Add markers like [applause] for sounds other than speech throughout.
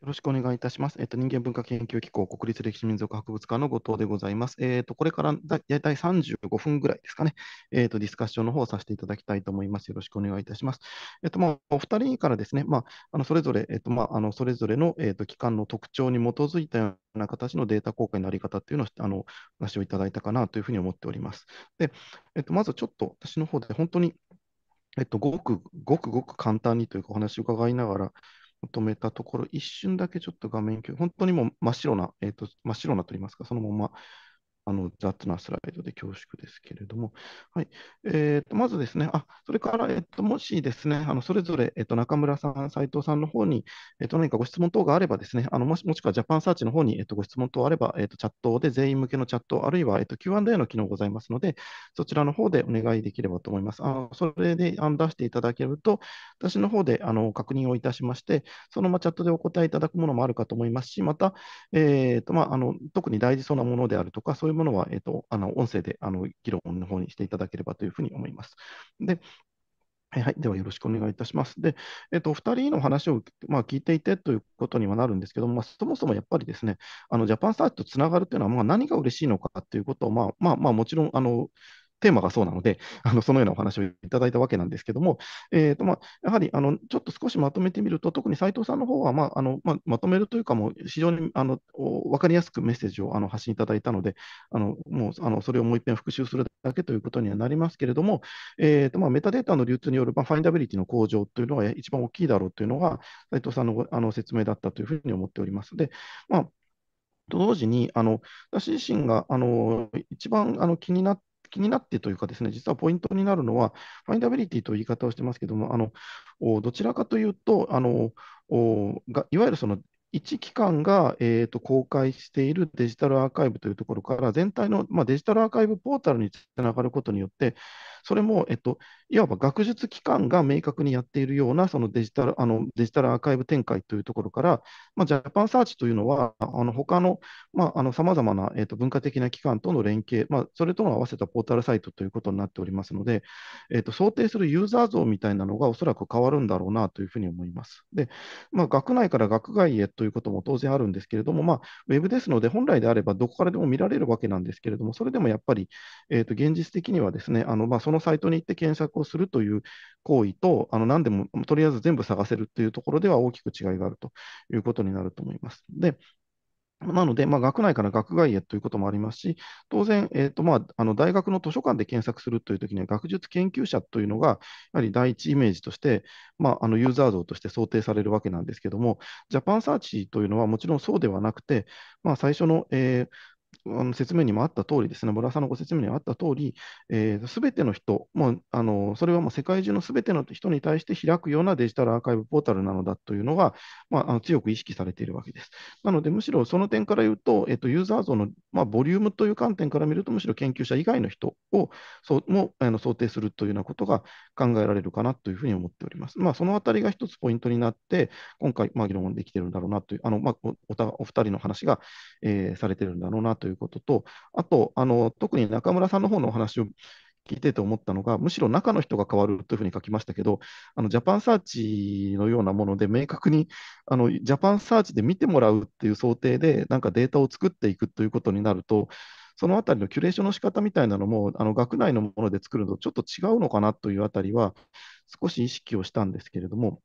よろしくお願いいたします。えっと、人間文化研究機構国立歴史民俗博物館の後藤でございます。えっと、これからだ大体35分ぐらいですかね、えっと、ディスカッションの方をさせていただきたいと思います。よろしくお願いいたします。えっと、まあ、お二人からですね、まあ、あのそれぞれ、えっと、まあ、あのそれぞれの、えっと、機関の特徴に基づいたような形のデータ公開のあり方というのを、あの、話をいただいたかなというふうに思っております。で、えっと、まずちょっと私の方で本当に、えっと、ごくごくごく簡単にというかお話を伺いながら、止めたところ、一瞬だけちょっと画面本当にもう真っ白な、えーと、真っ白なと言いますか、そのままあの雑なスライドで恐縮ですけれども、はいえー、とまずですね、あそれから、えー、ともしですね、あのそれぞれ、えー、と中村さん、斉藤さんの方に、えー、と何かご質問等があれば、ですねあのもしもしくはジャパンサーチの方に、えー、とご質問等あれば、えー、とチャットで全員向けのチャット、あるいは、えー、Q&A の機能ございますので、そちらの方でお願いできればと思います。あのそれであ出していただけると、私の方であの確認をいたしまして、そのままチャットでお答えいただくものもあるかと思いますし、また、えーとまあ、あの特に大事そうなものであるとか、そういうものは、えっと、あの音声であの議論の方にしていただければというふうに思います。で、はい、ではよろしくお願いいたします。で、えっと、2人の話を、まあ、聞いていてということにはなるんですけども、まあ、そもそもやっぱりですね、あのジャパンサーチとつながるというのは、まあ、何が嬉しいのかということを、まあまあ、まあ、もちろんあのテーマがそうなので、[laughs] あのそのようなお話をいただいたわけなんですけども、えーとまあ、やはりあのちょっと少しまとめてみると、特に斉藤さんの方は、まああのまあ、まとめるというか、もう非常にあの分かりやすくメッセージをあの発信いただいたので、あのもうあのそれをもう一遍復習するだけということにはなりますけれども、えーとまあ、メタデータの流通による、まあ、ファインダビリティの向上というのは一番大きいだろうというのが、斉藤さんのあの説明だったというふうに思っております。でまあと同時に、あの私自身があの一番あの気になっ気になってというかですね、実はポイントになるのは、ファインダビリティという言い方をしてますけども、あのどちらかというと、あのがいわゆるその一機関が、えーと、公開しているデジタルアーカイブというところから、全体の、まあ、デジタルアーカイブポータルにつながることによって、それも、えっと、いわば学術機関が明確にやっているようなそのデジタルあのデジタルアーカイブ展開というところから、まあ、ジャパンサーチというのは、あの他のさまざ、まな、えっと、文化的な機関との連携、まあ、それとの合わせたポータルサイトということになっておりますので、えっと、想定するユーザー像みたいなのがおそらく変わるんだろうなというふうに思います。でまあ、学内から学外へということも当然あるんですけれども、まあ、ウェブですので、本来であればどこからでも見られるわけなんですけれども、それでもやっぱり、えー、と現実的にはですね、あのまあ、そのサイトに行って検索をするという行為と、あの何でもとりあえず全部探せるというところでは大きく違いがあるということになると思います。で、なので、まあ、学内から学外へということもありますし、当然、えーとまあ、あの大学の図書館で検索するというときには、学術研究者というのが、やはり第一イメージとして、まあ、あのユーザー像として想定されるわけなんですけども、ジャパンサーチというのはもちろんそうではなくて、まあ、最初の、えー、あの説明にもあった通りですね、ボラさんのご説明にもあった通り、す、えー、べ、ての人、もうあのそれはもう世界中のすべての人に対して開くようなデジタルアーカイブポータルなのだというのが、まあ、あの強く意識されているわけです。なので、むしろその点から言うと、えーと、ユーザー像の、まあ、ボリュームという観点から見ると、むしろ研究者以外の人をそうもあの想定するというようなことが考えられるかなというふうに思っております。まあ、そのあたりが一つポイントになって、今回、まあ、議論できているんだろうなという、あのまあ、おおお二人の話が、えー、されているんだろうなということと、あと、あの特に中村さんの方のお話を聞いてて思ったのが、むしろ中の人が変わるというふうに書きましたけど、あのジャパンサーチのようなもので、明確にあのジャパンサーチで見てもらうっていう想定で、なんかデータを作っていくということになると、そのあたりのキュレーションの仕方みたいなのも、あの学内のもので作るのとちょっと違うのかなというあたりは、少し意識をしたんですけれども、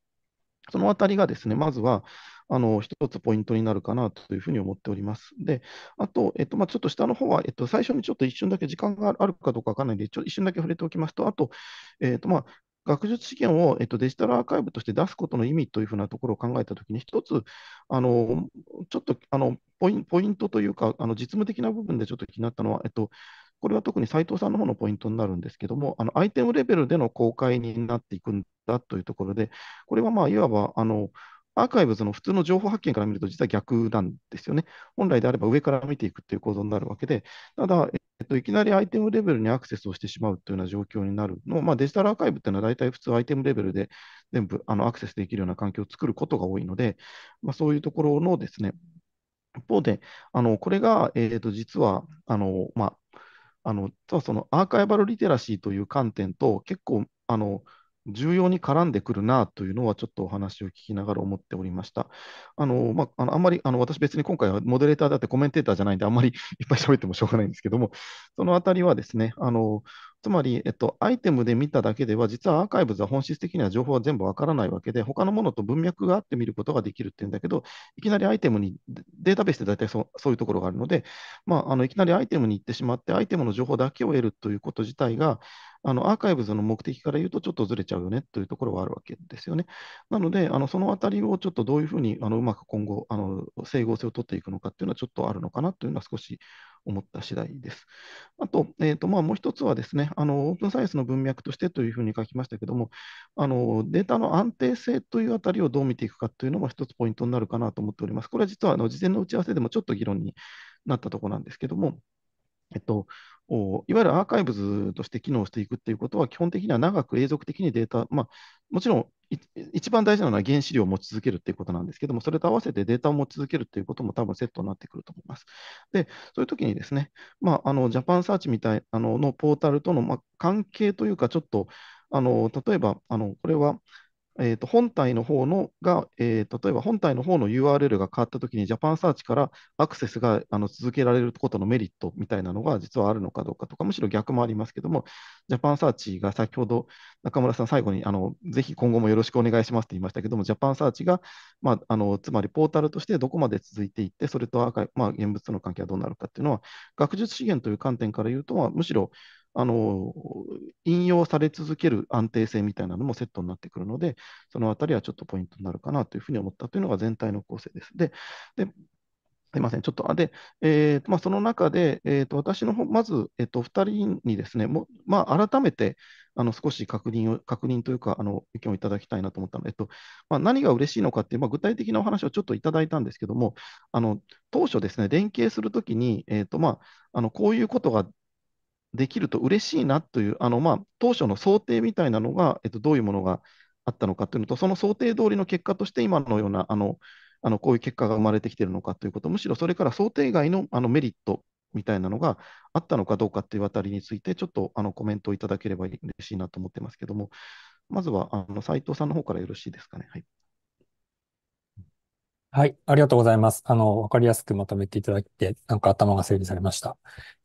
そのあたりがですね、まずは、あの一つポイントになるかなというふうに思っております。で、あと、えっとまあ、ちょっと下の方は、えっと、最初にちょっと一瞬だけ時間があるかどうかわからないんで、ちょ一瞬だけ触れておきますと、あと、えっとまあ、学術資源を、えっと、デジタルアーカイブとして出すことの意味というふうなところを考えたときに、一つ、あのちょっとあのポイントというか、あの実務的な部分でちょっと気になったのは、えっと、これは特に斉藤さんの方のポイントになるんですけども、あのアイテムレベルでの公開になっていくんだというところで、これはまあいわばあのアーカイブズの普通の情報発見から見ると、実は逆なんですよね。本来であれば上から見ていくという構造になるわけで、ただ、えっと、いきなりアイテムレベルにアクセスをしてしまうというような状況になるの、まあ、デジタルアーカイブというのは大体普通アイテムレベルで全部あのアクセスできるような環境を作ることが多いので、まあ、そういうところのですね、一方で、あのこれが、えー、と実はあの、まあ、あのそのアーカイバルリテラシーという観点と結構あの重要に絡んでくるなというのは、ちょっとお話を聞きながら思っておりました。あのまあ、あのあんまりあの私、別に今回はモデレーターだってコメンテーターじゃないんで、あんまり [laughs] いっぱい喋ってもしょうがないんですけども、そのあたりはですね、あのつまり、えっと、アイテムで見ただけでは、実はアーカイブズは本質的には情報は全部わからないわけで、他のものと文脈があって見ることができるっていうんだけど、いきなりアイテムに、データベースって大体そそういうところがあるので、まあ、あのいきなりアイテムに行ってしまって、アイテムの情報だけを得るということ自体が、あのアーカイブズの目的から言うとちょっとずれちゃうよねというところはあるわけですよね。なので、あのそのあたりをちょっとどういうふうにあのうまく今後あの、整合性を取っていくのかっていうのはちょっとあるのかなというのは少し思った次第です。あと、えーとまあ、もう一つはですねあの、オープンサイエンスの文脈としてというふうに書きましたけども、あのデータの安定性というあたりをどう見ていくかというのも一つポイントになるかなと思っております。これは実はあの事前の打ち合わせでもちょっと議論になったところなんですけども、えっと、いわゆるアーカイブズとして機能していくっていうことは、基本的には長く永続的にデータ、まあ、もちろん一番大事なのは原資料を持ち続けるということなんですけども、それと合わせてデータを持ち続けるということも多分セットになってくると思います。で、そういう時にですね、まあ、あのジャパンサーチみたいあののポータルとの、まあ、関係というか、ちょっとあの例えばあのこれは、えー、と本体の方のが、えー、例えば本体の方の URL が変わったときに、ジャパンサーチからアクセスがあの続けられることのメリットみたいなのが実はあるのかどうかとか、むしろ逆もありますけども、ジャパンサーチが先ほど中村さん、最後にあのぜひ今後もよろしくお願いしますと言いましたけども、ジャパンサーチが、まあ、あのつまりポータルとしてどこまで続いていって、それとまあ、現物との関係はどうなるかっていうのは、学術資源という観点から言うと、むしろあの引用され続ける安定性みたいなのもセットになってくるので、そのあたりはちょっとポイントになるかなというふうに思ったというのが全体の構成です。で、ですみません、ちょっと、あで、えーまあ、その中で、えーと、私の方、まず、えーと、と2人にですね、もまあ、改めてあの少し確認を、確認というか、あの意見をいただきたいなと思ったので、えっとまあ、何が嬉しいのかっていう、まあ、具体的なお話をちょっといただいたんですけども、あの当初ですね、連携するときに、えーとまあ、あのこういうことができると嬉しいなという、あのまあ、当初の想定みたいなのが、えっと、どういうものがあったのかというのと、その想定通りの結果として、今のようなあのあのこういう結果が生まれてきているのかということ、むしろそれから想定外のあのメリットみたいなのがあったのかどうかというあたりについて、ちょっとあのコメントをいただければ嬉しいなと思ってますけども、まずはあの斉藤さんの方からよろしいですかね。はいはい、ありがとうございます。あの、わかりやすくまとめていただいて、なんか頭が整理されました。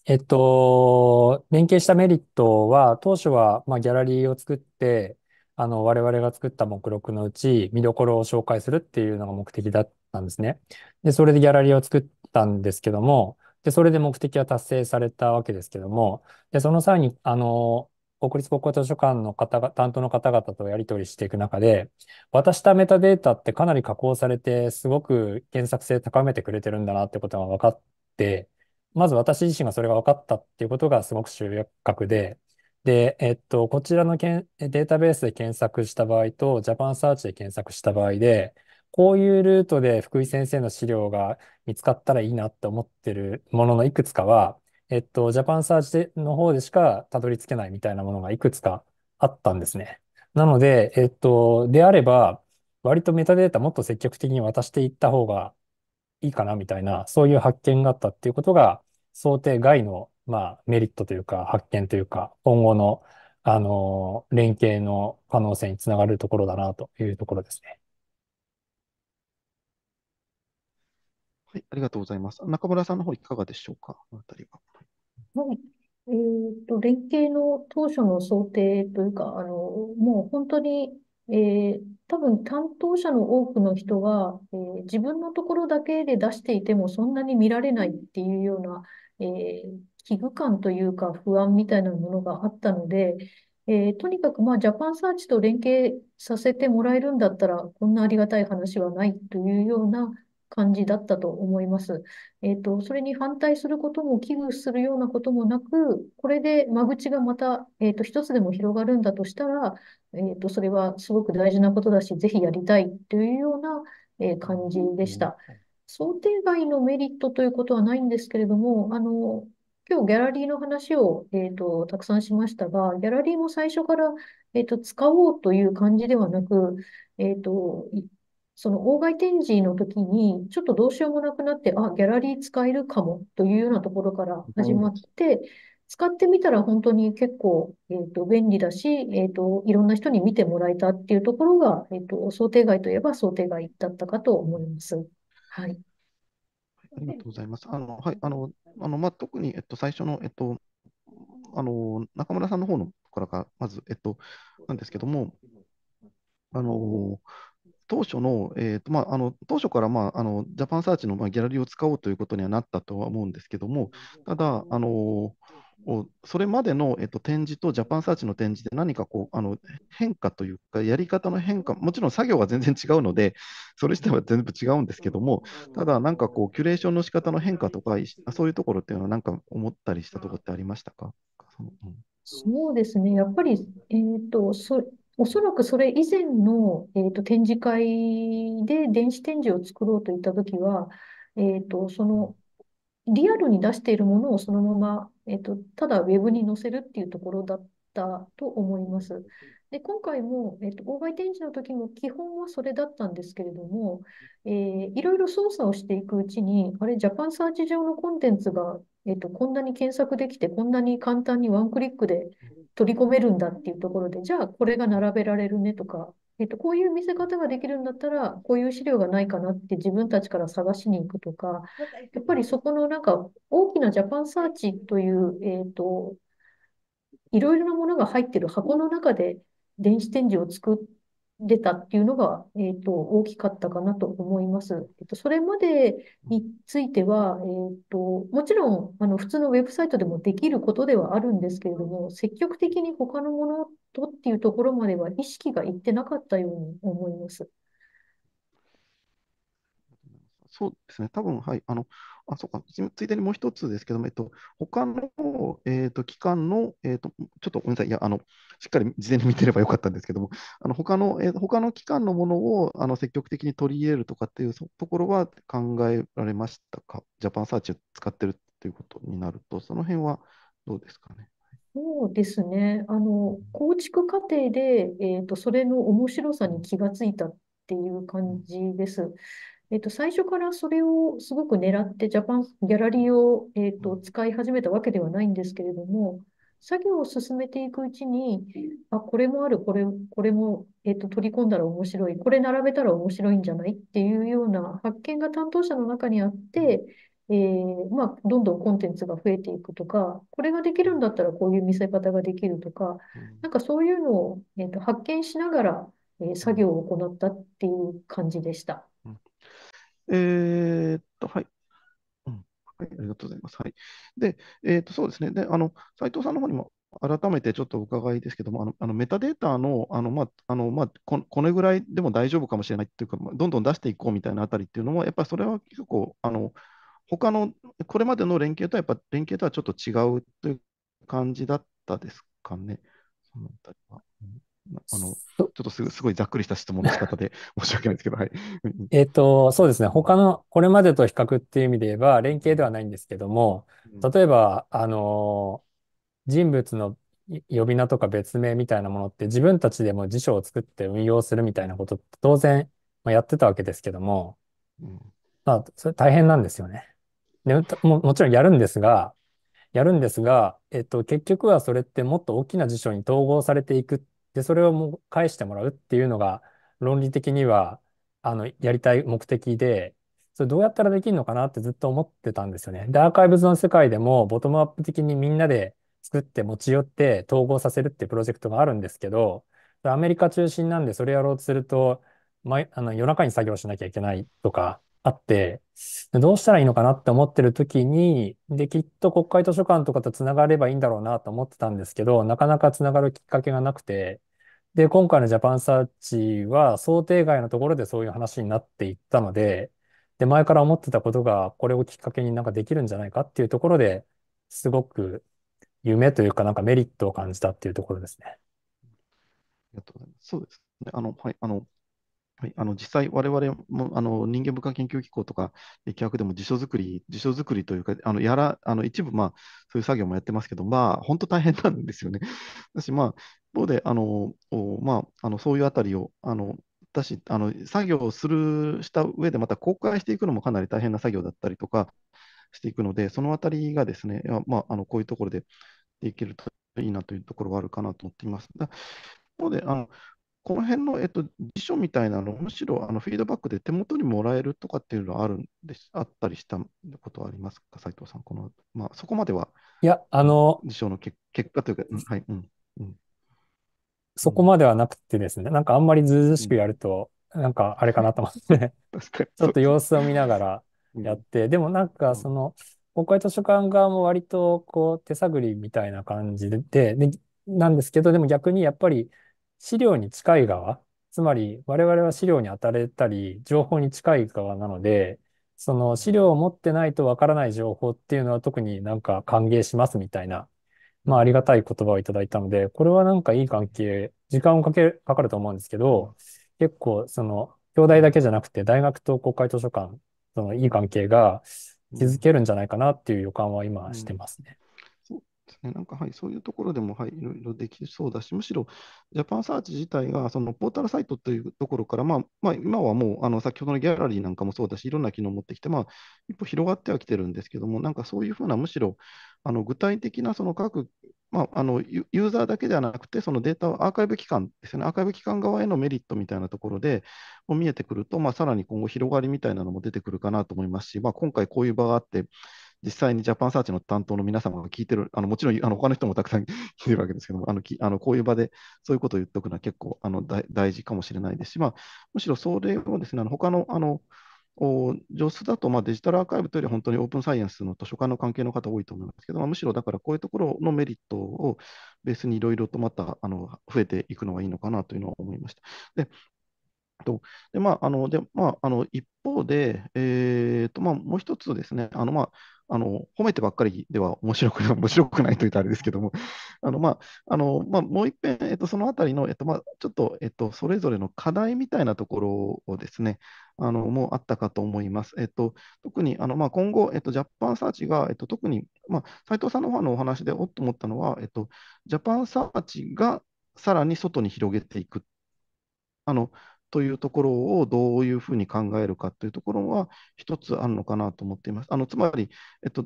えっと、連携したメリットは、当初は、まあ、ギャラリーを作って、あの、我々が作った目録のうち、見どころを紹介するっていうのが目的だったんですね。で、それでギャラリーを作ったんですけども、で、それで目的は達成されたわけですけども、で、その際に、あの、国立国交図書館の方が、担当の方々とやり取りしていく中で、渡したメタデータってかなり加工されて、すごく検索性高めてくれてるんだなってことが分かって、まず私自身がそれが分かったっていうことがすごく収約で、で、えっと、こちらのけんデータベースで検索した場合と、ジャパンサーチで検索した場合で、こういうルートで福井先生の資料が見つかったらいいなって思ってるもののいくつかは、えっと、ジャパンサーチでの方でしかたどり着けないみたいなものがいくつかあったんですね。なので、えっと、であれば、割とメタデータもっと積極的に渡していった方がいいかなみたいな、そういう発見があったっていうことが、想定外の、まあ、メリットというか、発見というか、今後の、あの、連携の可能性につながるところだなというところですね。はい、ありがとうございます。中村さんの方いかがでしょうか、あたりは。はい。えっと、連携の当初の想定というか、あの、もう本当に、えー、多分担当者の多くの人が、えー自分のところだけで出していてもそんなに見られないっていうような、えー危惧感というか不安みたいなものがあったので、えーとにかくまあジャパンサーチと連携させてもらえるんだったら、こんなありがたい話はないというような感じだったと思います。えっ、と、それに反対することも危惧するようなこともなく、これで間口がまた、えっ、と、一つでも広がるんだとしたら、えっ、と、それはすごく大事なことだし、ぜひやりたいというような、えー、感じでした。想定外のメリットということはないんですけれども、あの、今日ギャラリーの話を、えーと、たくさんしましたが、ギャラリーも最初から、えーと、と使おうという感じではなく、えーと、その外展示の時に、ちょっとどうしようもなくなって、あ、ギャラリー使えるかもというようなところから始まって、うん、使ってみたら本当に結構、えーと、便利だし、えーと、いろんな人に見てもらえたっていうところが、えーと、想定外といえば想定外だったかと思います。はい、ありがとうございます。あのはい、あのあのまあ、特に、えっと、最初の、えっと、あの中村さんの方のこからまず、えっと、なんですけども、あの当初の、えーとまあ、あの当初から、まあ、あのジャパンサーチの、まあ、ギャラリーを使おうということにはなったとは思うんですけども、ただ、あのそれまでの、えっと、展示とジャパンサーチの展示で何かこうあの変化というか、やり方の変化、もちろん作業は全然違うので、それ自体は全部違うんですけども、ただ、なんかこう、キュレーションの仕方の変化とか、そういうところっていうのは、なんか思ったりしたところってありましたか、うんそうですね、やっぱり、えーとそおそらくそれ以前の、えーと、展示会で電子展示を作ろうといったときは、えーと、そのリアルに出しているものをそのまま、えーと、ただウェブに載せるっていうところだったと思います。で今回も、えーと、と妨展示の時も基本はそれだったんですけれども、えー、いろいろ操作をしていくうちに、あれ、ジャパンサーチ上のコンテンツが、えーとこんなに検索できて、こんなに簡単にワンクリックで取り込めるんだっていうところで、じゃあこれが並べられるねとか、えっと、こういう見せ方ができるんだったら、こういう資料がないかなって自分たちから探しに行くとか、やっぱりそこのなんか大きなジャパンサーチという、えっと、いろいろなものが入ってる箱の中で電子展示を作って、出たっていうのが、えっと、大きかったかなと思います。えっと、それまでについては、えっと、もちろん、あの、普通のウェブサイトでもできることではあるんですけれども、積極的に他のものとっていうところまでは意識がいってなかったように思います。そうですね、多分はい、あの、あ、そうか、ついでにもう一つですけども、えっと、他の、えっと、機関の、えっと、ちょっとごめんなさい、いや、あの、しっかり事前に見てればよかったんですけども、あの、他の、えー、他の機関のものを、あの、積極的に取り入れるとかっていうところは考えられましたかジャパンサーチを使ってるということになると、その辺はどうですかね。そうですね。あの、構築過程で、えっと、それの面白さに気がついたっていう感じです。えっと、最初からそれをすごく狙って、ジャパンギャラリーを、えっと、使い始めたわけではないんですけれども、作業を進めていくうちに、あ、これもある、これ、これも、えっと、取り込んだら面白い、これ並べたら面白いんじゃないっていうような発見が担当者の中にあって、えー、まあ、どんどんコンテンツが増えていくとか、これができるんだったらこういう見せ方ができるとか、なんかそういうのを、えっと、発見しながら、え作業を行ったっていう感じでした。えー、っと、はい。うん。はい、ありがとうございます。はい。で、えー、っと、そうですね。で、あの、斉藤さんの方にも改めてちょっとお伺いですけども、あのあのメタデータのあの、まああのまあ、このぐらいでも大丈夫かもしれないっていうか、どんどん出していこうみたいなあたりっていうのも、やっぱりそれは結構、あの他のこれまでの連携とはやっぱ連携とはちょっと違うという感じだったですかね、そのあたりは。あのちょっとすごいざっくりした質問の仕方で [laughs] 申し訳ないですけど、はい、えっと、そうですね、他のこれまでと比較っていう意味で言えば、連携ではないんですけども、例えば、あの人物の呼び名とか別名みたいなものって、自分たちでも辞書を作って運用するみたいなことって当然、まあ、やってたわけですけども、まあ、それ大変なんですよね。でももちろんやるんですが、やるんですが、えっと、結局はそれってもっと大きな辞書に統合されていくっで、それをも返してもらうっていうのが、論理的には、あの、やりたい目的で、それどうやったらできるのかなってずっと思ってたんですよね。で、アーカイブズの世界でも、ボトムアップ的にみんなで作って持ち寄って統合させるっていうプロジェクトがあるんですけど、アメリカ中心なんで、それやろうとすると、毎、あの、夜中に作業しなきゃいけないとか、あって、どうしたらいいのかなって思ってる時に、で、きっと国会図書館とかとつながればいいんだろうなと思ってたんですけど、なかなかつながるきっかけがなくて、で、今回のジャパンサーチは想定外のところでそういう話になっていったので、で、前から思ってたことがこれをきっかけになんかできるんじゃないかっていうところですごく夢というかなんかメリットを感じたっていうところですね。ありがとうございます。そうですね。あの、はい、あの、はい、あの実際、我々もあの人間文化研究機構とか、企画でも辞書作り、辞書作りというか、あのやらあの一部、まあ、そういう作業もやってますけど、まあ、本当大変なんですよね。[laughs] だし、まあ、一方で、あのまあ、あのそういうあたりを、あのだしあの作業をするした上で、また公開していくのもかなり大変な作業だったりとかしていくので、そのあたりがですね、まあ、あのこういうところでできるといいなというところはあるかなと思っています。だ一方であのこの辺の、えっと、辞書みたいなの、むしろあのフィードバックで手元にもらえるとかっていうのはあるんであったりしたことはありますか、斉藤さん、このまあ、そこまでは。いや、あの、辞書の結果というか、うん、はいうんうん、そこまではなくてですね、なんかあんまりずうずしくやると、なんかあれかなと思って、ね、[laughs] ちょっと様子を見ながらやって、でもなんかその、公開図書館側も割とこう手探りみたいな感じで、でなんですけど、でも逆にやっぱり、資料に近い側、つまり我々は資料に当たれたり、情報に近い側なので、その資料を持ってないとわからない情報っていうのは特になんか歓迎しますみたいな、まあありがたい言葉をいただいたので、これはなんかいい関係、時間をかけ、かかると思うんですけど、結構その、兄弟だけじゃなくて大学と公開図書館、そのいい関係が築けるんじゃないかなっていう予感は今してますね。うんね。なんか、はい、そういうところでも、はい、いろいろできそうだし、むしろ、ジャパンサーチ自体が、そのポータルサイトというところから、まあ、まあ、今はもう、あの、先ほどのギャラリーなんかもそうだし、いろんな機能を持ってきて、まあ、一歩広がってはきてるんですけども、なんかそういうふうな、むしろ、あの、具体的な、その各、まあ、あのユーザーだけではなくて、そのデータをアーカイブ機関ですね、アーカイブ機関側へのメリットみたいなところでも見えてくると、まあ、さらに今後広がりみたいなのも出てくるかなと思いますし、まあ、今回こういう場があって、実際にジャパンサーチの担当の皆様が聞いてる、あのもちろんあの他の人もたくさん [laughs] 聞いてるわけですけども、あのきあのこういう場でそういうことを言っておくのは結構あの大事かもしれないですし、まあ、むしろそれをですね、あの他のあの上質だと、まあ、デジタルアーカイブというより本当にオープンサイエンスの図書館の関係の方多いと思いますけど、まあ、むしろだからこういうところのメリットをベースにいろいろとまたあの増えていくのがいいのかなというのは思いました。でとでまああのでまあ、あの一方で、えーとまあ、もう一つですね、あのまああの褒めてばっかりでは面白く [laughs] 面白くないというとあれですけども、あのまああのまあ、もう一遍、えっと、そのあたりの、えっとまあ、ちょっと、えっと、それぞれの課題みたいなところをですね、あのもうあったかと思います。えっと、特にあの、まあ、今後、えっと、ジャパンサーチが、えっと、特に、まあ、斉藤さんの方のお話でおっと思ったのは、えっと、ジャパンサーチがさらに外に広げていく。あのというところをどういうふうに考えるかというところは一つあるのかなと思っています。あのつまり、えっと、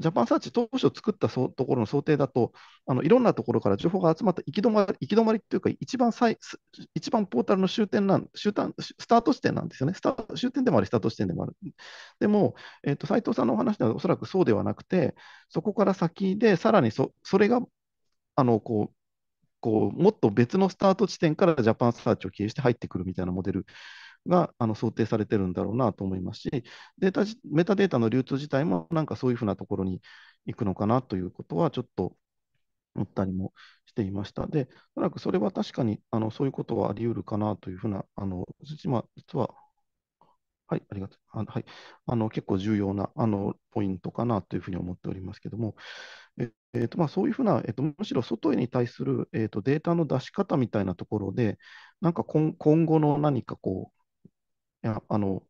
ジャパンサーチ当初作ったところの想定だとあの、いろんなところから情報が集まった行き止まり行き止まりというか一番最、一番ポータルの終点なん終端、スタート地点なんですよね。スタ終点でもあり、スタート地点でもある。でも、えっと、斉藤さんのお話ではおそらくそうではなくて、そこから先でさらにそそれがあのこうこうもっと別のスタート地点からジャパンサーチを経由して入ってくるみたいなモデルがあの想定されてるんだろうなと思いますし、データメタデータの流通自体もなんかそういうふうなところに行くのかなということはちょっと思ったりもしていました。で、おそらくそれは確かにあのそういうことはあり得るかなというふうな、あの実は、はい、ありがとう。あはい、あの結構重要なあのポイントかなというふうに思っておりますけども、ええーとまあ、そういうふうな、えーと、むしろ外に対する、えーと、データの出し方みたいなところで、なんか今今後の何かこう、いやあの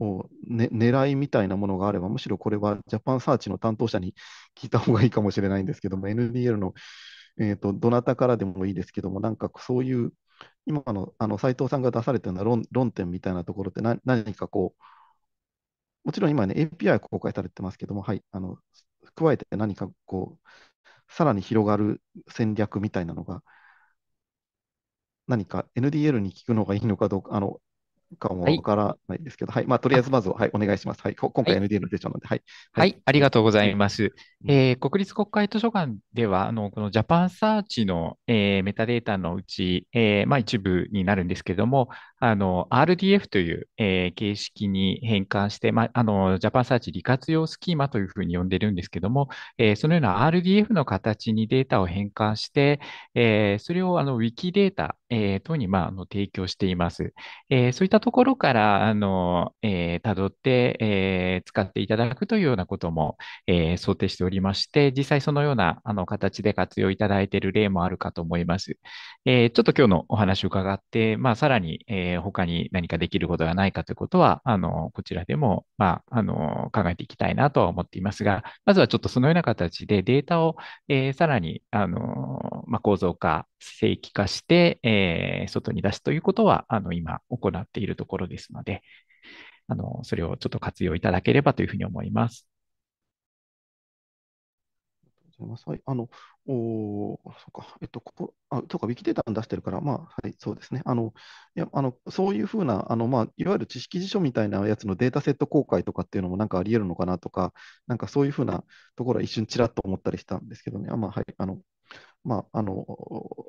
う、ね、狙いみたいなものがあれば、むしろこれはジャパンサーチの担当者に聞いた方がいいかもしれないんですけども、NDL の、えーと、どなたからでもいいですけども、なんかそういう、今のあの斉藤さんが出されたような論論点みたいなところって何何かこう、もちろん今ね、API 公開されてますけども、はい、あの加えて何かこう、さらに広がる戦略みたいなのが、何か NDL に聞くのがいいのかどうか、あのかもわからないですけど、はい、はい、まあ、とりあえずまずは、はい、お願いします。はい、今回 NDA の出張なんで、はい、はい。はい、ありがとうございます。えー、国立国会図書館では、あの、このジャパンサーチの、えー、メタデータのうち、えー、まあ、一部になるんですけれども、あの、RDF という、えー、形式に変換して、まあ、あの、ジャパンサーチ利活用スキーマというふうに呼んでるんですけども、えー、そのような RDF の形にデータを変換して、えー、それを、あの、ウィキデータ、えー、等に、まあ、あの提供しています。えー、そういったところから、あの、えー、辿って、えー、使っていただくというようなことも、えー、想定しておりまして、実際そのような、あの、形で活用いただいている例もあるかと思います。えー、ちょっと今日のお話を伺って、まあ、さらに、えー、他に何かできることがないかということは、あの、こちらでも、まあ、あの、考えていきたいなとは思っていますが、まずはちょっとそのような形でデータを、えー、さらに、あの、まあ、構造化、正規化して、えー、外に出すということは、あの、今行っているいるところですので、あの、それをちょっと活用いただければというふうに思います。はい、あの、おそうか、えっと、ここ、あ、とか、ウィキデータ出してるから、まあ、はい、そうですね。あの、いや、あの、そういうふうな、あの、まあ、いわゆる知識辞書みたいなやつのデータセット公開とかっていうのも、なんかあり得るのかなとか、なんかそういうふうなところは一瞬ちらっと思ったりしたんですけどね。あまあ、はい、あの、まあ、あの、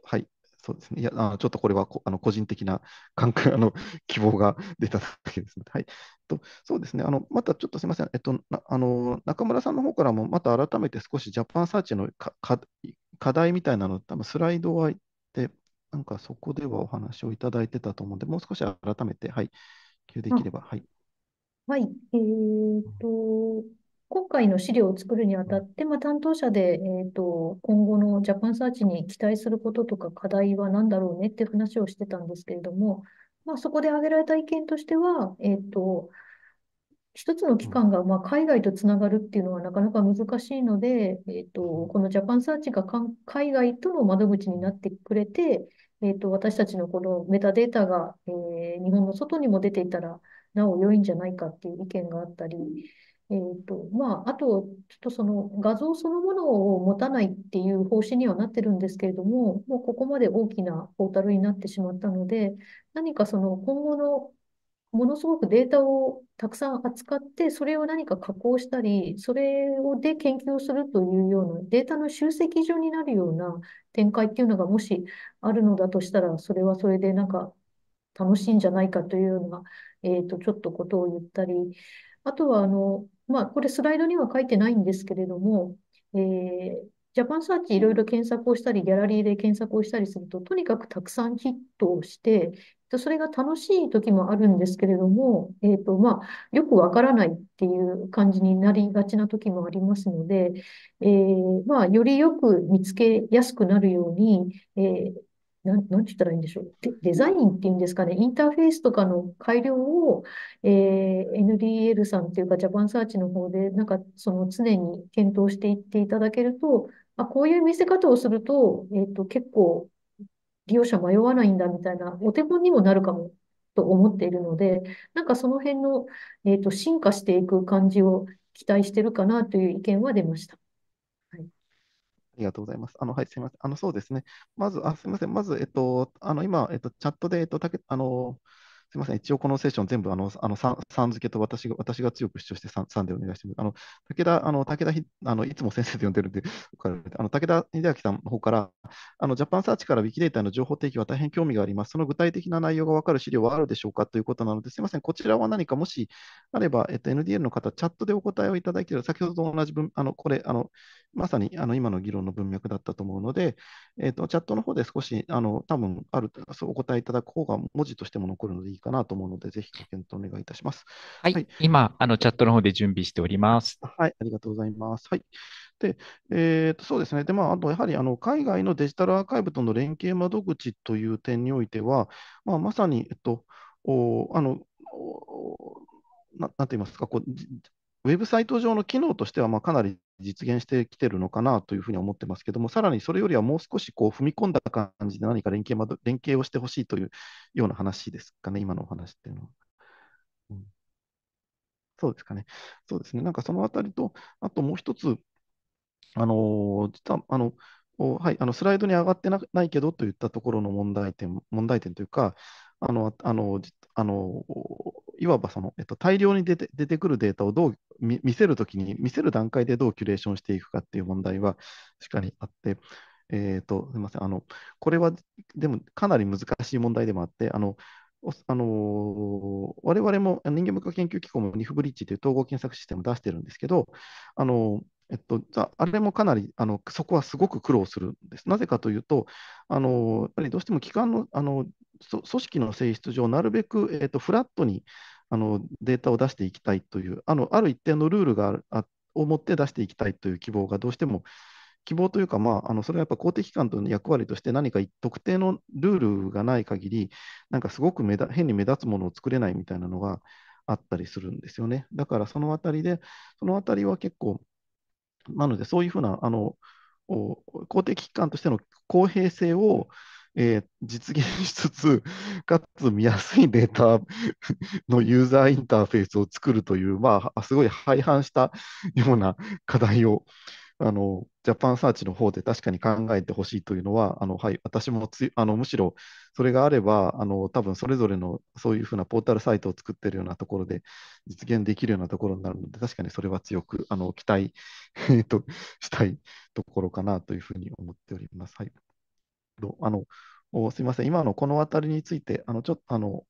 はい、そうですね。いや、あちょっとこれはあの個人的な感覚あの [laughs] 希望が出ただけですね。はい。と、そうですね。あの、またちょっとすみません。えっと、あの、中村さんの方からも、また改めて少しジャパンサーチの課題みたいなの、多分スライドはいって、なんかそこではお話をいただいてたと思うので、もう少し改めて、はい、共有できれば。はい。はい。えー、っと、今回の資料を作るにあたって、まあ、担当者で、えーと、今後のジャパンサーチに期待することとか課題は何だろうねって話をしてたんですけれども、まあ、そこで挙げられた意見としては、えーと、一つの機関がまあ海外とつながるっていうのはなかなか難しいので、えーと、このジャパンサーチが海外との窓口になってくれて、えー、と私たちのこのメタデータが、えー、日本の外にも出ていたらなお良いんじゃないかっていう意見があったり、えーとまあ、あと、ちょっとその画像そのものを持たないっていう方針にはなってるんですけれども、もうここまで大きなポータルになってしまったので、何かその今後のものすごくデータをたくさん扱って、それを何か加工したり、それをで研究をするというようなデータの集積所になるような展開っていうのがもしあるのだとしたら、それはそれでなんか楽しいんじゃないかというような、えーと、ちょっとことを言ったり、あとはあの、まあ、これスライドには書いてないんですけれども、えー、ジャパンサーチいろいろ検索をしたり、ギャラリーで検索をしたりすると、とにかくたくさんヒットをして、それが楽しい時もあるんですけれども、えーとまあ、よくわからないっていう感じになりがちな時もありますので、えーまあ、よりよく見つけやすくなるように、えーなん、て言ったらいいんでしょう。デ、デザインっていうんですかね、インターフェースとかの改良を、えー、NDL さんっていうか、ジャパンサーチの方で、なんか、その常に検討していっていただけると、あ、こういう見せ方をすると、えっと、結構、利用者迷わないんだみたいな、お手本にもなるかもと思っているので、なんかその辺の、えっと、進化していく感じを期待してるかなという意見は出ました。りがとうございます。あの、はい、すみません。あの、そうですね。まず、あ、すみません。まず、えっと、あの、今、えっと、チャットで、えっと、たけ、あの、すみません、一応このセッション全部あの、あの 3, 3付けと私が私が強く主張して 3, 3でお願いしてます。あの武田、あの武田あのいつも先生と呼んでるんで、[laughs] あの武田秀明さんの方から、あのジャパンサーチからウィキデータの情報提供は大変興味があります。その具体的な内容が分かる資料はあるでしょうかということなので、すみません、こちらは何かもしあれば、えっと、NDL の方、チャットでお答えをいただける、先ほどと同じ分、あのこれあの、まさにあの今の議論の文脈だったと思うので、えっと、チャットの方で少し、あの多分あるお答えいただく方が文字としても残るのでいいかなと思うので、ぜひご検討お願いいたします。はい、はい、今、あのチャットの方で準備しております。はい、ありがとうございます。はい。で、えー、とそうですね。で、まあ、あと、やはり、あの、海外のデジタルアーカイブとの連携窓口という点においては、まあ、まさに、えっと、おあの、おななんて言いますかこうウェブサイト上の機能としては、まあ、かなり実現してきてるのかなというふうに思ってますけども、さらにそれよりはもう少しこう踏み込んだ感じで何か連携ま [laughs] 連携をしてほしいというような話ですかね、今のお話っていうのは。そうですかね。そうですね。なんかそのあたりと、あともう一つ、あのー、実は、あの、はい、あのスライドに上がってないけどといったところの問題点、問題点というか、あの、あの、あのいわばその、えっと、大量に出て出てくるデータをどう見せるときに、見せる段階でどうキュレーションしていくかっていう問題は確かにあって、えっ、ー、と、すみません、あの、これはでもかなり難しい問題でもあって、あの、あのー、我々も人間文化研究機構もニフブリッジという統合検索システムを出してるんですけど、あのえっと、あれもかなりあのそこはすごく苦労するんです。なぜかというと、あのやっぱりどうしても機関のあの組織の性質上、なるべく、えっと、フラットにあのデータを出していきたいというあのある一定のルールがあを持って出していきたいという希望がどうしても希望というか、まあ、あのそれはやっぱ公的機関との役割として何か特定のルールがない限り、なんかすごく目だ変に目立つものを作れないみたいなのがあったりするんですよね。だからそのあたりで、そのあたりは結構、なのでそういうふうなあの公的機関としての公平性をえー、実現しつつ、[laughs] かつ見やすいデータ [laughs] のユーザーインターフェースを作るという、まあ、すごい廃反したような [laughs] 課題を、あのジャパンサーチの方で確かに考えてほしいというのは、あのはい、私もつあのむしろそれがあれば、あの多分それぞれのそういうふうなポータルサイトを作っているようなところで実現できるようなところになるので、確かにそれは強くあの期待、としたいところかなというふうに思っております。はいど、あのすみません、今のこの辺りについて、あのちょっとあの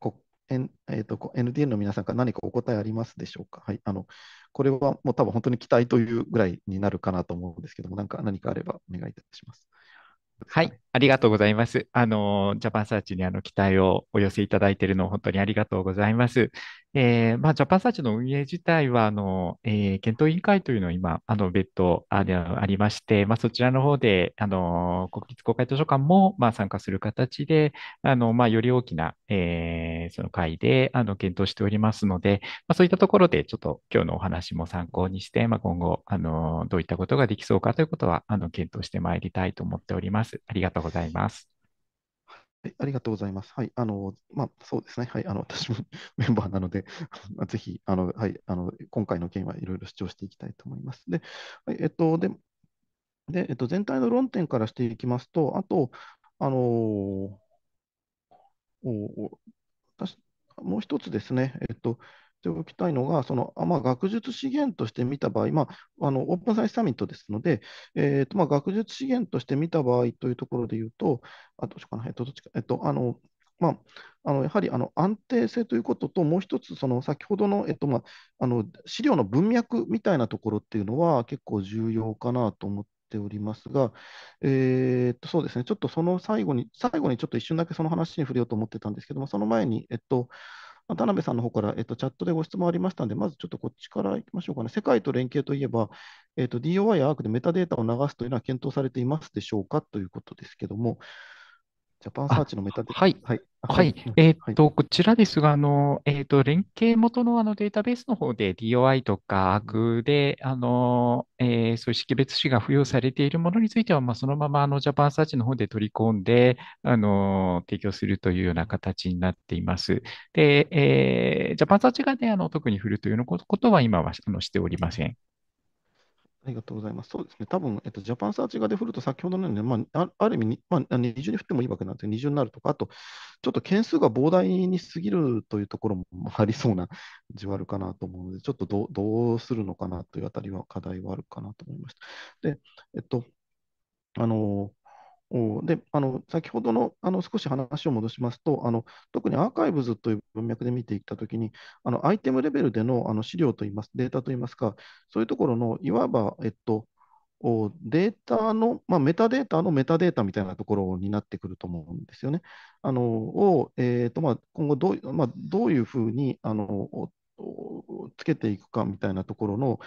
こ、N えーと、NDN の皆さんから何かお答えありますでしょうか、はい、あのこれはもう多分本当に期待というぐらいになるかなと思うんですけども、なんか何かあればお願いいたします。はい、ありがとうございます。あの、ジャパンサーチにあの期待をお寄せいただいているのを本当にありがとうございます。えー、まあ、ジャパンサーチの運営自体は、あの、えー、検討委員会というのを今、あの、別途あありまして、まあ、そちらの方で、あの、国立公開図書館も、まあ、参加する形で、あの、まあ、より大きな、えー、その会で、あの、検討しておりますので、まあ、そういったところで、ちょっと今日のお話も参考にして、まあ、今後、あの、どういったことができそうかということは、あの、検討してまいりたいと思っております。ありがとうございます。はい、ありがとうございます。はい、あの、まあ、そうですね。はい、あの、私も [laughs] メンバーなので、[laughs] ぜひ、あの、はい、あの、今回の件はいろいろ主張していきたいと思います。で、はい、えっと、で、で、えっと、全体の論点からしていきますと、あと、あのー、お私もう一つですね、えっと、ておきたいのが、そのあまあ、学術資源として見た場合、まあ、あのオープンサイエサミットですので、えーとまあ、学術資源として見た場合というところで言うと、あどうしようかな、えっと、どっちか、えっと、あのまあ、あのやはりあの安定性ということと、もう一つ、その先ほどの,、えっとまあ、あの資料の文脈みたいなところっていうのは結構重要かなと思って。おりますが、えー、っとそうですね、ちょっとその最後に、最後にちょっと一瞬だけその話に触れようと思ってたんですけども、その前に、えっと、田辺さんの方から、えっと、チャットでご質問ありましたので、まずちょっとこっちからいきましょうかね。世界と連携といえば、えっと、DOI や ARC でメタデータを流すというのは検討されていますでしょうかということですけども、ジャパンサーチのメタデータ。はい。はい。はい。えー、っと、こちらですが、あの、えー、っと、連携元のあのデータベースの方で DOI とか a r で、あの、えー、組織別紙が付与されているものについては、まあ、そのままあのジャパンサーチの方で取り込んで、あの、提供するというような形になっています。で、えー、ジャパンサーチがね、あの、特に振るというようなことは今はあのしておりません。ありがとうございます。そうですね。多分、えっと、ジャパンサーチ側で振ると、先ほどのように、まあ、ある意味に、まあ、二重に振ってもいいわけなんですよ。二重になるとか、あと、ちょっと件数が膨大に過ぎるというところも [laughs] ありそうなじわるかなと思うので、ちょっとどどうするのかなというあたりは課題はあるかなと思いました。で、えっと、あの、であの先ほどのあの少し話を戻しますとあの、特にアーカイブズという文脈で見ていったときにあの、アイテムレベルでのあの資料といいます、データといいますか、そういうところのいわば、えっと、データの、まあ、メタデータのメタデータみたいなところになってくると思うんですよね。あのを、えーとまあ、今後どう、まあ、どういうふうにあのつけていくかみたいなところの、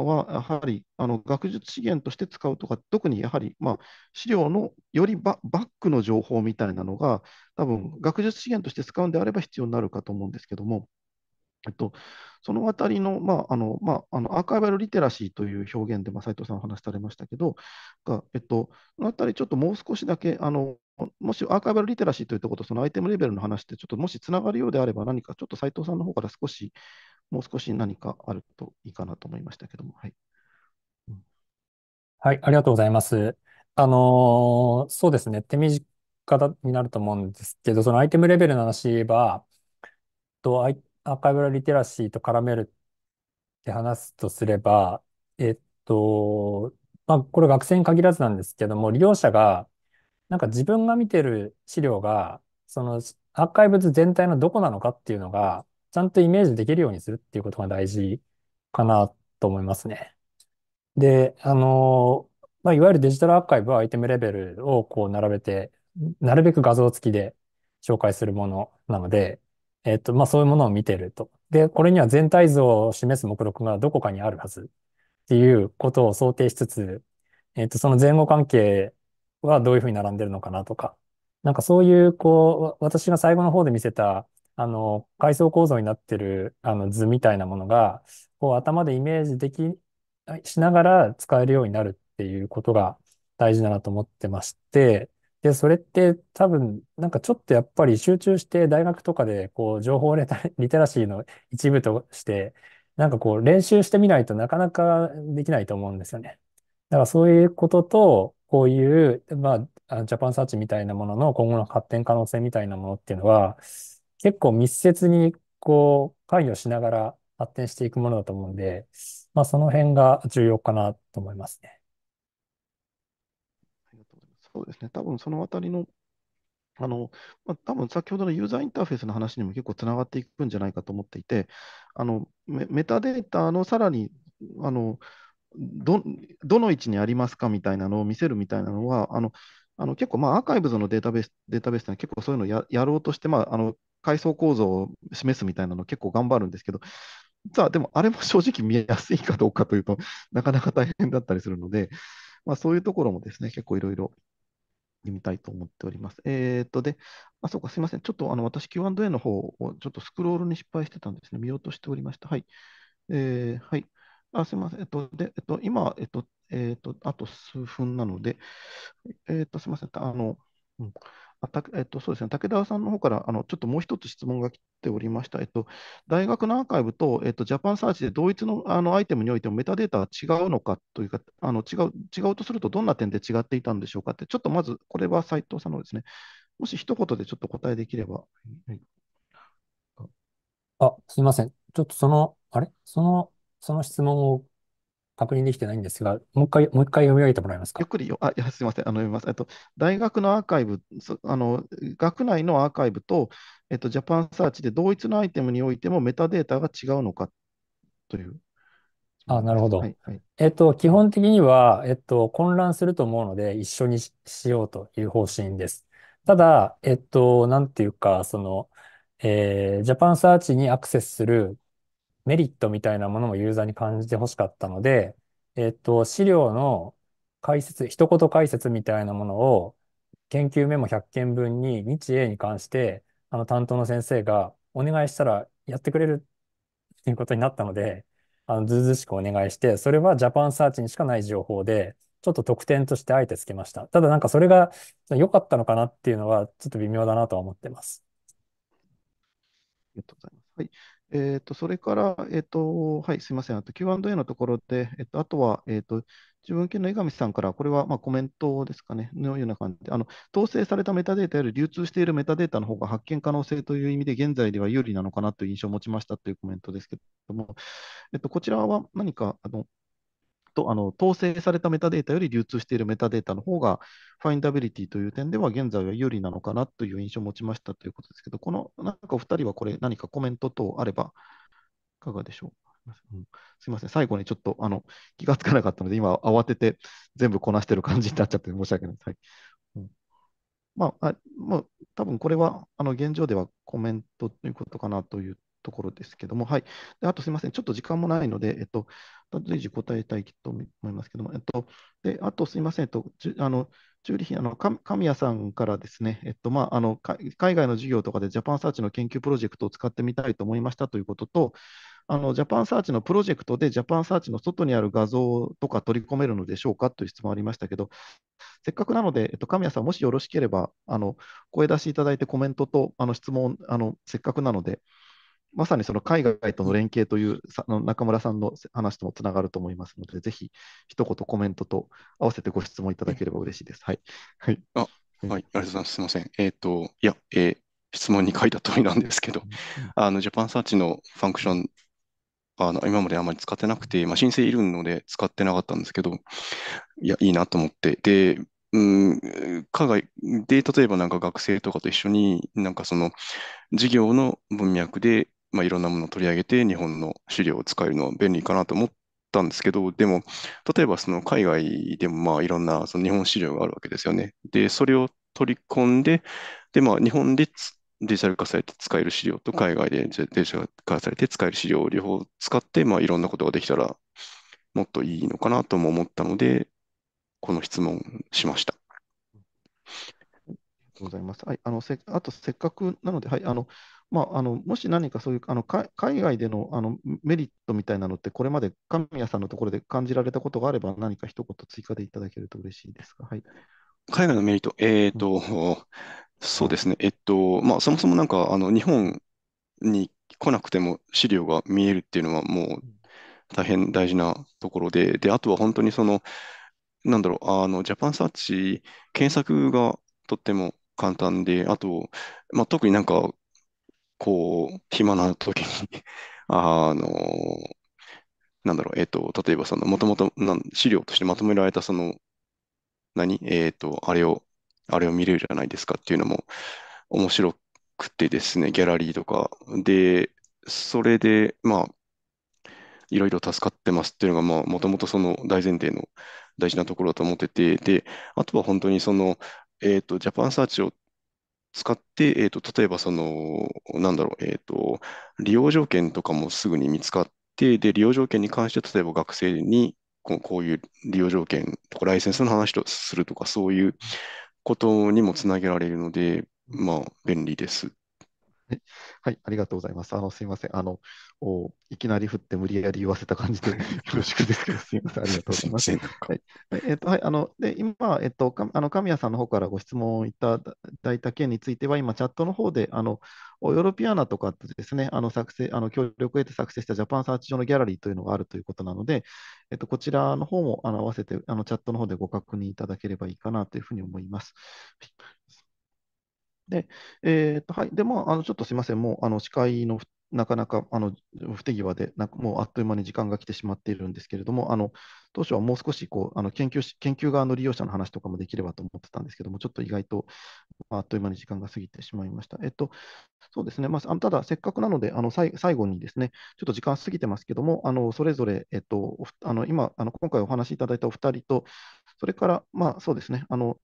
はやはりあの学術資源として使うとか、特にやはり、まあ、資料のよりバックの情報みたいなのが、多分学術資源として使うんであれば必要になるかと思うんですけども、えっと、そのあたりの,、まああのまあ、あのアーカイバルリテラシーという表現で、まあ、斉藤さんお話しされましたけど、がえっと、そのあたりちょっともう少しだけあのもしアーカイバルリテラシーというところとそのアイテムレベルの話って、ちょっともしつながるようであれば何かちょっと斉藤さんの方から少しもう少し何かあるといいかなと思いましたけども。はい。はい、ありがとうございます。あのー、そうですね、手短になると思うんですけど、そのアイテムレベルの話は、とアイアーカイブラリテラシーと絡めるって話すとすれば、えっと、まあ、これ学生に限らずなんですけども、利用者が、なんか自分が見てる資料が、そのアーカイブズ全体のどこなのかっていうのが、ちゃんとイメージできるようにするっていうことが大事かなと思いますね。で、あの、まあ、いわゆるデジタルアーカイブはアイテムレベルをこう並べて、なるべく画像付きで紹介するものなので、えっと、まあ、そういうものを見てると。で、これには全体像を示す目録がどこかにあるはずっていうことを想定しつつ、えっと、その前後関係はどういうふうに並んでるのかなとか、なんかそういう、こう、私が最後の方で見せた、あの、階層構造になってる、あの、図みたいなものが、こう、頭でイメージでき、しながら使えるようになるっていうことが大事だなと思ってまして、で、それって多分、なんかちょっとやっぱり集中して大学とかで、こう、情報 [laughs] リテラシーの一部として、なんかこう、練習してみないとなかなかできないと思うんですよね。だからそういうことと、こういう、まあ、ジャパンサーチみたいなものの今後の発展可能性みたいなものっていうのは、結構密接にこう関与しながら発展していくものだと思うんで、まあ、その辺が重要かなと思いますね。そうですね。多分そのあたりの、あの、まあ、多分先ほどのユーザーインターフェースの話にも結構つながっていくんじゃないかと思っていて、あの、メメタデータのさらに、あの、ど、どの位置にありますかみたいなのを見せるみたいなのは、あの、あの結構まあアーカイブズのデータベース、データベースって結構そういうのをややろうとして、まあ、あの階層構造を示すみたいなの結構頑張るんですけど、実はでもあれも正直見やすいかどうかというとなかなか大変だったりするので、まあ、そういうところもですね、結構いろいろ見たいと思っております。えー、っと、で、あ、そうか、すみません。ちょっとあの私 Q&A の方をちょっとスクロールに失敗してたんですね。見落としておりました。はい。えー、はい。あ、すみません。えっと、で、えっと、今、えっと、えっと、あと数分なので、えっと、すみません。あの、うんあたえっと、そうですね、武田さんの方からあのちょっともう一つ質問が来ておりました、えっと、大学のアーカイブと、えっと、ジャパンサーチで同一のあのアイテムにおいてもメタデータは違うのかというか、あの違う違うとするとどんな点で違っていたんでしょうかって、ちょっとまずこれは斉藤さんのですね、もし一言でちょっと答えできれば。はい、あすみません、ちょっとその、あれそのその質問を確認できてないんですが、もう一回、もう一回読み上げてもらえますか。ゆっくりよ、あ、いや、すみません、あの、読みます。えっと、大学のアーカイブ、あの、学内のアーカイブと、えっと、ジャパンサーチで同一のアイテムにおいてもメタデータが違うのかという。あ、なるほど。はいはい、えっと、基本的には、えっと、混乱すると思うので、一緒にしようという方針です。ただ、えっと、なんていうか、その、えー、ジャパンサーチにアクセスするメリットみたいなものもユーザーに感じてほしかったので、えっと、資料の解説、一言解説みたいなものを、研究メモ100件分に日英に関して、あの担当の先生がお願いしたらやってくれるっていうことになったので、あの、ずうずしくお願いして、それはジャパンサーチにしかない情報で、ちょっと特典としてあえてつけました。ただなんかそれが良かったのかなっていうのは、ちょっと微妙だなとは思ってます。ありがとうございます。はい。えーと、それから、えーとはい、すみません、あと Q&A のところで、えーと、あとは、えーと、自分系の江上さんから、これはまあコメントですかね、のような感じであの、統制されたメタデータより流通しているメタデータの方が発見可能性という意味で、現在では有利なのかなという印象を持ちましたというコメントですけれども、えーとこちらは何かあのとあの統制されたメタデータより流通しているメタデータの方が、ファインダビリティという点では現在は有利なのかなという印象を持ちましたということですけど、このなんかお二人はこれ、何かコメント等あれば、いかがでしょう、うん、すみません、最後にちょっとあの気がつかなかったので、今、慌てて全部こなしてる感じになっちゃって、申し訳ないです。はいうんまあ、あもう多分これはあの現状ではコメントということかなというところですけども、はい、であとすみません、ちょっと時間もないので、えっと、随時答えたいと思いますけども、えっと、であとすみません、えっと、あのチューリヒあの神谷さんからですね、えっとまあ、あの海外の授業とかでジャパンサーチの研究プロジェクトを使ってみたいと思いましたということと、あのジャパンサーチのプロジェクトでジャパンサーチの外にある画像とか取り込めるのでしょうかという質問ありましたけど、せっかくなので、えっと、神谷さん、もしよろしければ、あの声出しいただいてコメントとあの質問あの、せっかくなので、まさにその海外との連携という中村さんの話ともつながると思いますので、ぜひ一言コメントと合わせてご質問いただければ嬉しいです。はい。はい、あはい、ありがとうございます。すみません。えっ、ー、と、いや、えー、質問に書いた通りなんですけど、あのジャパンサーチのファンクション、あの今まであまり使ってなくて、まあ、申請いるので使ってなかったんですけど、いや、いいなと思って、で、うん、課外で、例えばなんか学生とかと一緒に、なんかその、授業の文脈で、まあ、いろんなものを取り上げて日本の資料を使えるのは便利かなと思ったんですけど、でも、例えばその海外でもまあいろんなその日本資料があるわけですよね。で、それを取り込んで、で、まあ、日本でデジタル化されて使える資料と海外でデジタル化されて使える資料を両方使って、まあ、いろんなことができたらもっといいのかなとも思ったので、この質問しました。ありがとうございます。はい、あのせあと、せっかくなので、はい、あのまあ、あのもし何かそういうあの海外でのあのメリットみたいなのって、これまで神谷さんのところで感じられたことがあれば、何か一言追加でいただけると嬉しいですはい、海外のメリット、えーと、うん、そうですね、えっとまあ、そもそもなんかあの日本に来なくても資料が見えるっていうのは、もう大変大事なところで、であとは本当にその、なんだろう、あのジャパンサーチ、検索がとっても簡単で、あと、まあ、特になんかこう、暇な時に [laughs] あの、なんだろう、えっ、と、例えばその、もともと資料としてまとめられた、その、何えっ、と、あれを、あれを見れるじゃないですかっていうのも面白くてですね、ギャラリーとか。で、それで、まあ、いろいろ助かってますっていうのが、まあ、もともとその大前提の大事なところだと思ってて、で、あとは本当にその、えっ、と、ジャパンサーチを使って、えっと、例えばその、なんだろう、えっと、利用条件とかもすぐに見つかって、で利用条件に関して、例えば学生にここういう利用条件とか、ライセンスの話とするとか、そういうことにもつなげられるので、まあ、便利です。はい、ありがとうございます。あの、すみません。あの、おいきなり振って無理やり言わせた感じで [laughs] よろしくですけど、すみません。ありがとうございます。はい、えっ、と、はい、あの、で、今、えっ、と、あの、神谷さんの方からご質問いただいた件については、今、チャットの方で、あの、ヨーロピアナとかですね、あの作成あの協力を得て作成したジャパンサーチ上のギャラリーというのがあるということなので、えっと、こちらの方もあの合わせてあのチャットの方でご確認いただければいいかなというふうに思います。で、えー、っと、はい。で、まあ、あの、ちょっとすいません。もう、あの、司会の、なかなか、あの、不手際で、なんかもう、あっという間に時間が来てしまっているんですけれども、あの、当初はもう少し、こう、あの、研究し、研究側の利用者の話とかもできればと思ってたんですけども、ちょっと意外と、あっという間に時間が過ぎてしまいました。えっと、そうですね。まあ、ただ、せっかくなので、あの、最後にですね、ちょっと時間過ぎてますけども、あの、それぞれ、えっと、あの、今、あの、今回お話しいただいたお二人と、それから、まあ、そうですね、あの、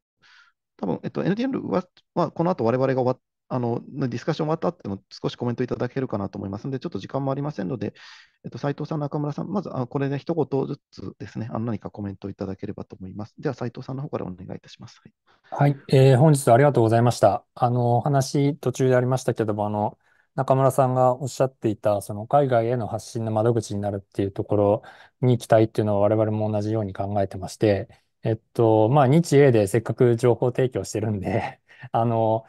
多分、えっと、NTN は、まあ、この後我々が終わあのディスカッション終わった後も少しコメントいただけるかなと思いますので、ちょっと時間もありませんので、えっと、斉藤さん、中村さん、まずあこれで一言ずつですねあの、何かコメントいただければと思います。では、斉藤さんの方からお願いいたします。はい、はい、えー、本日はありがとうございました。あの、話途中でありましたけども、あの、中村さんがおっしゃっていた、その海外への発信の窓口になるっていうところに期待っていうのは我々も同じように考えてまして、えっと、まあ、日英でせっかく情報提供してるんで、[laughs] あの、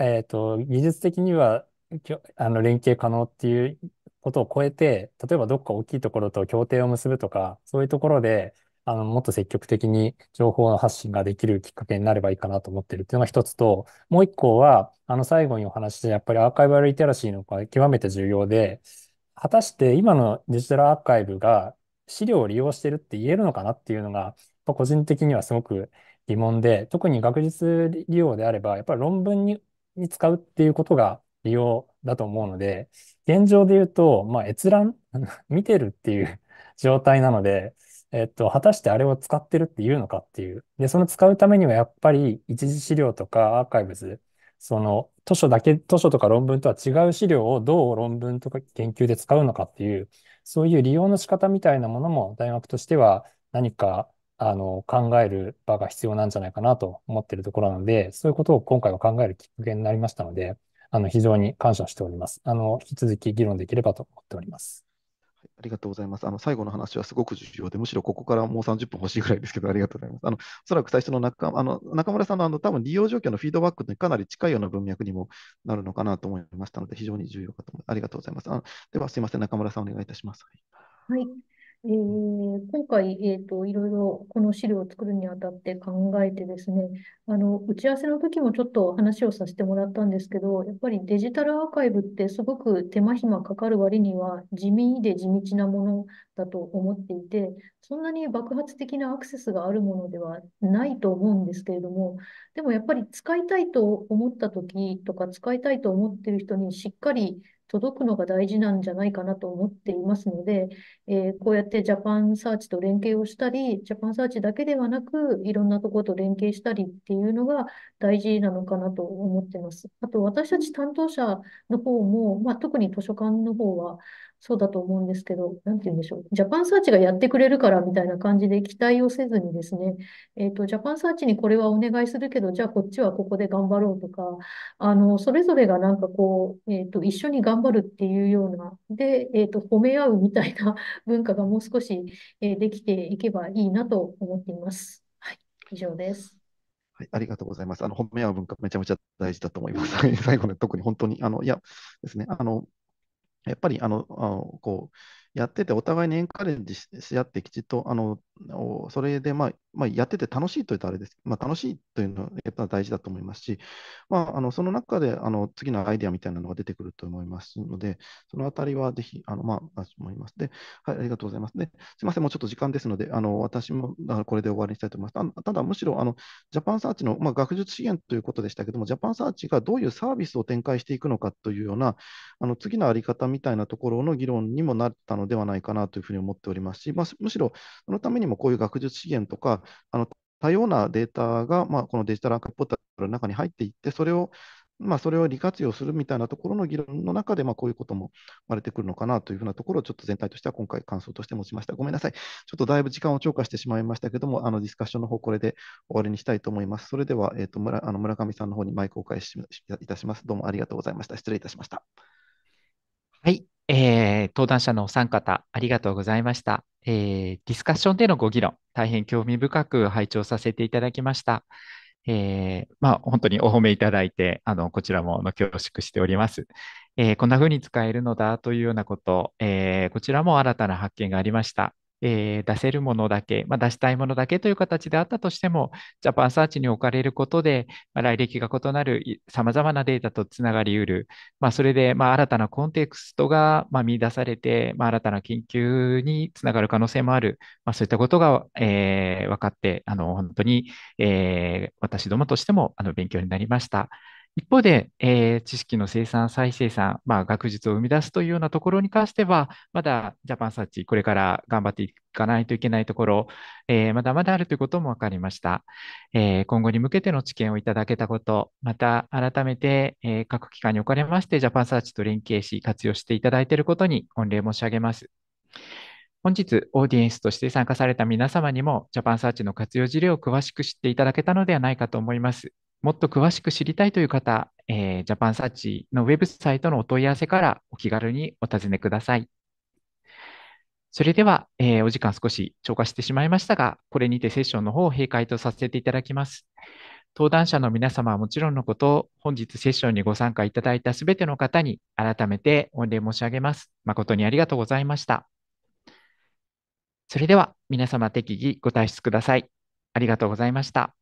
えっと、技術的には、きょ、あの、連携可能っていうことを超えて、例えばどっか大きいところと協定を結ぶとか、そういうところで、あの、もっと積極的に情報の発信ができるきっかけになればいいかなと思ってるっていうのが一つと、もう一個は、あの、最後にお話しした、やっぱりアーカイバルリテラシーの方が極めて重要で、果たして今のデジタルアーカイブが資料を利用してるって言えるのかなっていうのが、個人的にはすごく疑問で、特に学術利用であれば、やっぱり論文に、に使うっていうことが利用だと思うので、現状で言うと、まあ、閲覧、[laughs] 見てるっていう状態なので、えっと、果たしてあれを使ってるっていうのかっていう。で、その使うためにはやっぱり一次資料とかアーカイブズ、その図書だけ、図書とか論文とは違う資料をどう論文とか研究で使うのかっていう、そういう利用の仕方みたいなものも大学としては何かあの、考える場が必要なんじゃないかなと思っているところなので、そういうことを今回は考えるきっかけになりましたので、あの、非常に感謝しております。あの、引き続き議論できればと思っております。ありがとうございます。あの最後の話はすごく重要で、むしろここからもう30分欲しいぐらいですけど、ありがとうございます。あのおそらく最初の中あの中村さんのあの多分利用状況のフィードバックにかなり近いような文脈にもなるのかなと思いましたので、非常に重要かと思います。ありがとうございます。あのでは、すいません、中村さん、お願いいたします。はいえ今回、えーと、いろいろこの資料を作るにあたって考えてですね、あの、打ち合わせの時もちょっと話をさせてもらったんですけど、やっぱりデジタルアーカイブってすごく手間暇かかる割には地味で地道なものだと思っていて、そんなに爆発的なアクセスがあるものではないと思うんですけれども、でもやっぱり使いたいと思った時とか、使いたいと思ってる人にしっかり届くのが大事なんじゃないかなと思っていますので、えー、こうやってジャパンサーチと連携をしたり、ジャパンサーチだけではなく、いろんなところと連携したりっていうのが大事なのかなと思ってます。あと、私たち担当者の方も、まあ、特に図書館の方は、そうだと思うんですけど、なんて言うんでしょう。ジャパンサーチがやってくれるからみたいな感じで期待をせずにですね、えっ、ー、と、ジャパンサーチにこれはお願いするけど、じゃあこっちはここで頑張ろうとか、あの、それぞれがなんかこう、えっ、ー、と、一緒に頑張るっていうような、で、えっ、ー、と、褒め合うみたいな [laughs] 文化がもう少し、えできていけばいいなと思っています。はい、以上です。はい、ありがとうございます。あの、褒め合う文化、めちゃめちゃ大事だと思います。最後の特に本当に、あの、いやですね、あの、やっぱりあの、あのこう、やってて、お互いにエンカレッジし合って、きちっと、あのそれで、まあ、まあ、やってて楽しいというとあれです、まあ、楽しいというのはやっぱ大事だと思いますし、まあ、あのその中であの次のアイデアみたいなのが出てくると思いますので、そのあたりはぜひ、あのまあ、思います。で、はい、ありがとうございます。ですみません、もうちょっと時間ですので、あの私もこれで終わりにしたいと思います。ただ、むしろあのジャパンサーチの、まあ、学術資源ということでしたけども、ジャパンサーチがどういうサービスを展開していくのかというような、あの次のあり方みたいなところの議論にもなったののではないかなというふうに思っておりますし、まあ、むしろそのためにもこういう学術資源とか、あの多様なデータが、まあ、このデジタルアーカイブポータルの中に入っていって、それをまあ、それを利活用するみたいなところの議論の中で、まあ、こういうことも生まれてくるのかなというふうなところを、ちょっと全体としては今回、感想として持ちました。ごめんなさい。ちょっとだいぶ時間を超過してしまいましたけども、あのディスカッションの方、これで終わりにしたいと思います。それでは、えーと、村あの村上さんの方にマイクをお返しいたします。どうもありがとうございました。失礼いたしました。はい。えー、登壇者のお三方、ありがとうございました、えー、ディスカッションでのご議論、大変興味深く拝聴させていただきました。えー、まあ、本当にお褒めいただいて、あのこちらもの恐縮しております、えー、こんなふうに使えるのだというようなこと、えー、こちらも新たな発見がありました。えー、出せるものだけ、まあ、出したいものだけという形であったとしても、ジャパンサーチに置かれることで、まあ、来歴が異なるさまざまなデータとつながりうる、まあ、それで、まあ、新たなコンテクストが、まあ、見出されて、まあ、新たな研究につながる可能性もある、まあ、そういったことが、えー、分かって、あの本当に、えー、私どもとしてもあの勉強になりました。一方で、えー、知識の生産、再生産、まあ、学術を生み出すというようなところに関しては、まだジャパンサーチ、これから頑張っていかないといけないところ、えー、まだまだあるということも分かりました、えー、今後に向けての知見をいただけたこと、また改めて、え各機関におかれまして、ジャパンサーチと連携し、活用していただいていることに御礼申し上げます。本日、オーディエンスとして参加された皆様にも、ジャパンサーチの活用事例を詳しく知っていただけたのではないかと思います。もっと詳しく知りたいという方、えー、ジャパンサーチのウェブサイトのお問い合わせからお気軽にお尋ねください。それでは、えー、お時間少し超過してしまいましたが、これにてセッションの方を閉会とさせていただきます。登壇者の皆様はもちろんのこと、本日セッションにご参加いただいたすべての方に改めて御礼申し上げます。誠にありがとうございました。それでは皆様適宜ご退出ください。ありがとうございました。